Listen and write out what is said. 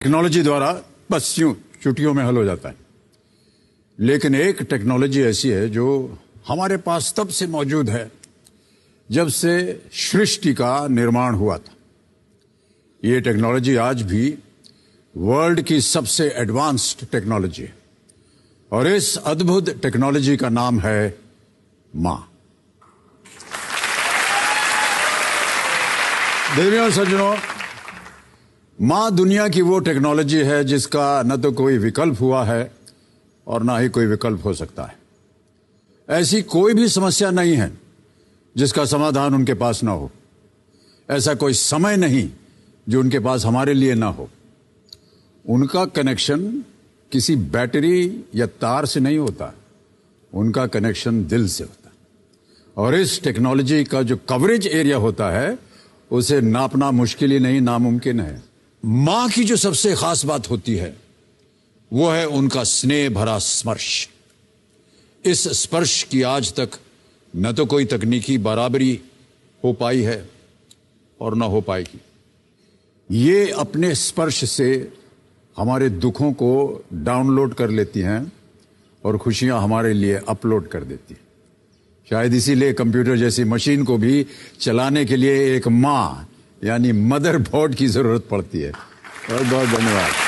technology द्वारा बस यूं चुटियों में हल हो जाता है लेकिन एक टेक्नोलॉजी ऐसी है जो हमारे पास तब से मौजूद है जब से सृष्टि का निर्माण हुआ था ये टेक्नोलॉजी आज भी वर्ल्ड की सबसे एडवांस्ड टेक्नोलॉजी है और इस अद्भुत टेक्नोलॉजी का नाम है मां देवियों सज्जनों माँ दुनिया की वो टेक्नोलॉजी है जिसका न तो कोई विकल्प हुआ है और ना ही कोई विकल्प हो सकता है ऐसी कोई भी समस्या नहीं है जिसका समाधान उनके पास ना हो ऐसा कोई समय नहीं जो उनके पास हमारे लिए ना हो उनका कनेक्शन किसी बैटरी या तार से नहीं होता उनका कनेक्शन दिल से होता और इस टेक्नोलॉजी का जो कवरेज एरिया होता है उसे नापना मुश्किल ही नहीं नामुमकिन है मां की जो सबसे खास बात होती है वो है उनका स्नेह भरा स्पर्श इस स्पर्श की आज तक न तो कोई तकनीकी बराबरी हो पाई है और न हो पाएगी ये अपने स्पर्श से हमारे दुखों को डाउनलोड कर लेती हैं और खुशियां हमारे लिए अपलोड कर देती हैं शायद इसीलिए कंप्यूटर जैसी मशीन को भी चलाने के लिए एक माँ यानी मदर बोर्ड की जरूरत पड़ती है बहुत बहुत धन्यवाद